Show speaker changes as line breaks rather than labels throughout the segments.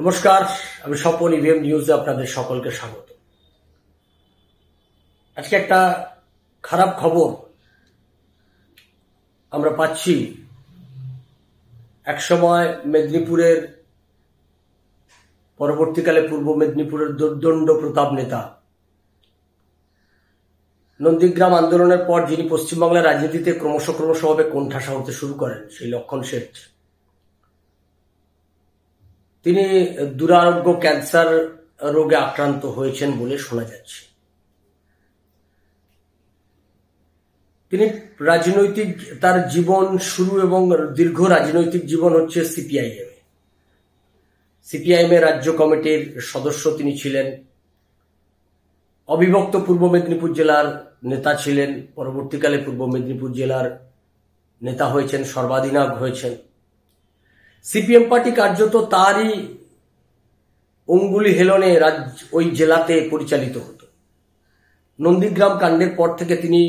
নমস্কার আমি Swapan EVM e নিউজে আপনাদের সকলকে স্বাগত আজকে একটা খারাপ খবর আমরা পাচ্ছি একসময় মেদিনীপুরের পরবর্তীকালে পূর্ব মেদিনীপুরের দুর্দণ্ড প্রতাপ নেতা নন্দীগ্রাম আন্দোলনের পর যিনি পশ্চিমবাংলার রাজনীতিতে ক্রমশ ক্রমশভাবে কোণঠাসা হতে শুরু করেন সেই লক্ষণ শেঠ তিনি দুরারোগ্য ক্যান্সার রোগে আক্রান্ত হয়েছেন বলে শোনা যাচ্ছে তিনি রাজনৈতিক তার জীবন শুরু এবং দীর্ঘ রাজনৈতিক জীবন হচ্ছে সিপিআইএম সিপিআইএম এ রাজ্য কমিটির সদস্য তিনি ছিলেন অবিভক্ত পূর্ব মেদিনীপুর জেলার নেতা ছিলেন পরবর্তীকালে পূর্ব মেদিনীপুর জেলার নেতা হয়েছেন সর্বাধিনায়ক হয়েছেন সিপিএম পার্টি কার্যত তারই অঙ্গুলি হেলনে রাজ্য ওই জেলাতে পরিচালিত হতো নন্দীগ্রাম কাণ্ডের পর থেকে তিনি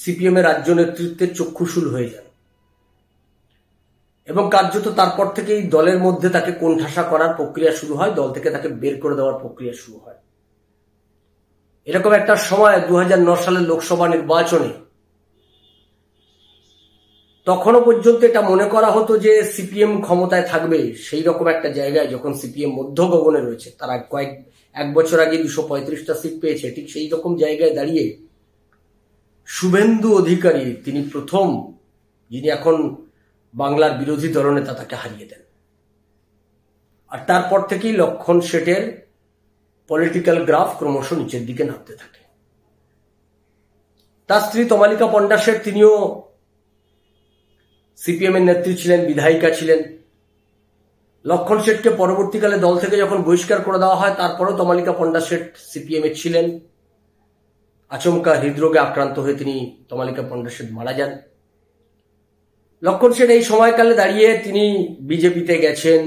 সিপিএমের রাজ্য নেতৃত্বের চক্ষুশুল হয়ে যান এবং কার্যত তারপর থেকেই দলের মধ্যে তাকে কোণঠাসা করার প্রক্রিয়া শুরু হয় দল থেকে তাকে বের করে দেওয়ার প্রক্রিয়া শুরু হয় এরকম একটা সময় দু সালের লোকসভা নির্বাচনে তখনও পর্যন্ত এটা মনে করা হতো যে সিপিএম ক্ষমতায় থাকবে সেই রকম একটা জায়গায় যখন সিপিএম মধ্য গগনে রয়েছে তারা কয়েক এক বছর আগে দুশো পঁয়ত্রিশটা সিট পেয়েছে ঠিক সেই রকম জায়গায় দাঁড়িয়ে শুভেন্দু অধিকারী তিনি প্রথম যিনি এখন বাংলার বিরোধী দলনেতা তাকে হারিয়ে দেন আর তারপর থেকেই লক্ষণ শেঠের পলিটিক্যাল গ্রাফ ক্রমশ নিচের দিকে নামতে থাকে তার স্ত্রী তমালিকা পণ্ডা শেঠ তিনিও সিপিএমের নেত্রী ছিলেন বিধায়িকা ছিলেন লক্ষণ শেঠকে পরবর্তীকালে দল থেকে যখন বহিষ্কার করে দেওয়া হয় তারপরেও তমালিকা পণ্ডা শেঠ সিপিএমের ছিলেন আচমকা হৃদরোগে আক্রান্ত হয়ে তিনি তমালিকা পণ্ডা শেঠ মারা যান লক্ষণ শেঠ এই সময়কালে দাঁড়িয়ে তিনি বিজেপিতে গেছেন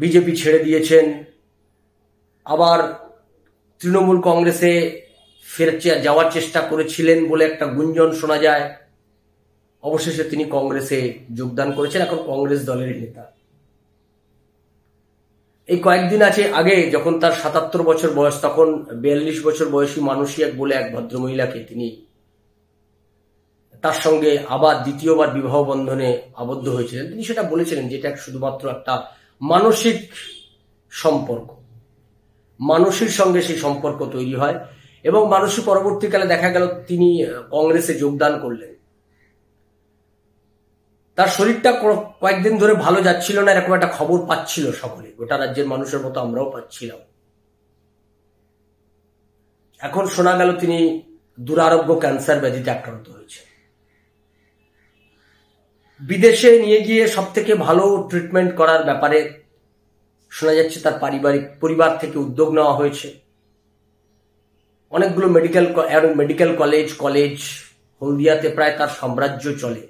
বিজেপি ছেড়ে দিয়েছেন আবার তৃণমূল কংগ্রেসে ফের যাওয়ার চেষ্টা করেছিলেন বলে একটা গুঞ্জন শোনা যায় অবশেষে তিনি কংগ্রেসে যোগদান করেছেন এখন কংগ্রেস দলের নেতা এই কয়েকদিন আছে আগে যখন তার সাতাত্তর বছর বয়স তখন বিয়াল্লিশ বছর বয়সী মানুষই এক বলে এক ভদ্রমহিলাকে তিনি তার সঙ্গে আবার দ্বিতীয়বার বিবাহ বন্ধনে আবদ্ধ হয়েছিলেন তিনি সেটা বলেছিলেন যে এটা শুধুমাত্র একটা মানসিক সম্পর্ক মানুষের সঙ্গে সেই সম্পর্ক তৈরি হয় এবং মানুষই পরবর্তীকালে দেখা গেল তিনি কংগ্রেসে যোগদান করলেন তার শরীরটা কয়েকদিন ধরে ভালো যাচ্ছিল না এরকম একটা খবর পাচ্ছিল সকলে গোটা রাজ্যের মানুষের মতো আমরাও পাচ্ছিলাম এখন শোনা গেল তিনি দুরারোগ্য ক্যান্সার ব্যাধিতে আক্রান্ত হয়েছে বিদেশে নিয়ে গিয়ে সব থেকে ভালো ট্রিটমেন্ট করার ব্যাপারে শোনা যাচ্ছে তার পারিবারিক পরিবার থেকে উদ্যোগ নেওয়া হয়েছে অনেকগুলো মেডিকেল মেডিকেল কলেজ কলেজ হলদিয়াতে প্রায় তার সাম্রাজ্য চলে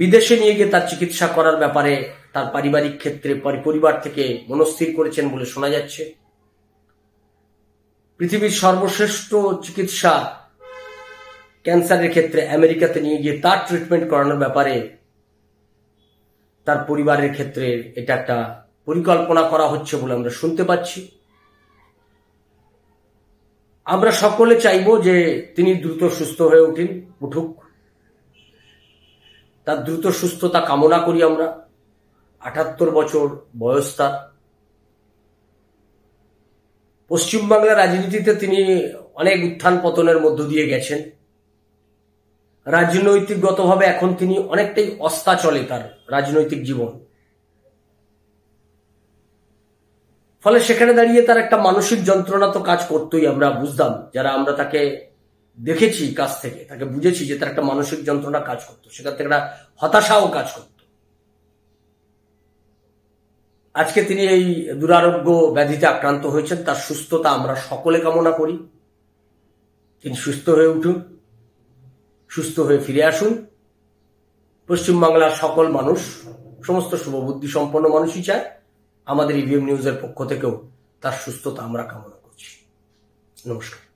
বিদেশে নিয়ে গিয়ে তার চিকিৎসা করার ব্যাপারে তার পারিবারিক ক্ষেত্রে পরিবার থেকে মনস্থির করেছেন বলে শোনা যাচ্ছে পৃথিবীর সর্বশ্রেষ্ঠ চিকিৎসা ক্যান্সারের ক্ষেত্রে আমেরিকাতে নিয়ে গিয়ে তার ট্রিটমেন্ট করানোর ব্যাপারে তার পরিবারের ক্ষেত্রে এটা একটা পরিকল্পনা করা হচ্ছে বলে আমরা শুনতে পাচ্ছি আমরা সকলে চাইব যে তিনি দ্রুত সুস্থ হয়ে উঠেন উঠুক তার দ্রুত সুস্থতা কামনা করি আমরা আটাত্তর বছর বয়স তার পশ্চিমবাংলার রাজনীতিতে তিনি অনেক উত্থান পতনের মধ্য দিয়ে গেছেন রাজনৈতিকগতভাবে এখন তিনি অনেকটাই অস্তা চলে তার রাজনৈতিক জীবন ফলে সেখানে দাঁড়িয়ে তার একটা মানসিক যন্ত্রণা তো কাজ করতোই আমরা বুঝতাম যারা আমরা তাকে দেখেছি কাজ থেকে তাকে বুঝেছি যে তার একটা মানসিক যন্ত্রণা কাজ করতো সেখান থেকে একটা হতাশাও কাজ করত আজকে তিনি এই দুরারোগ্য ব্যাধিতে আক্রান্ত হয়েছেন তার সুস্থতা আমরা সকলে কামনা করি তিনি সুস্থ হয়ে উঠুন সুস্থ হয়ে ফিরে আসুন পশ্চিমবাংলার সকল মানুষ সমস্ত শুভবুদ্ধি সম্পন্ন মানুষই চায় আমাদের ইভিএম e নিউজের পক্ষ থেকেও তার সুস্থতা আমরা কামনা করছি নমস্কার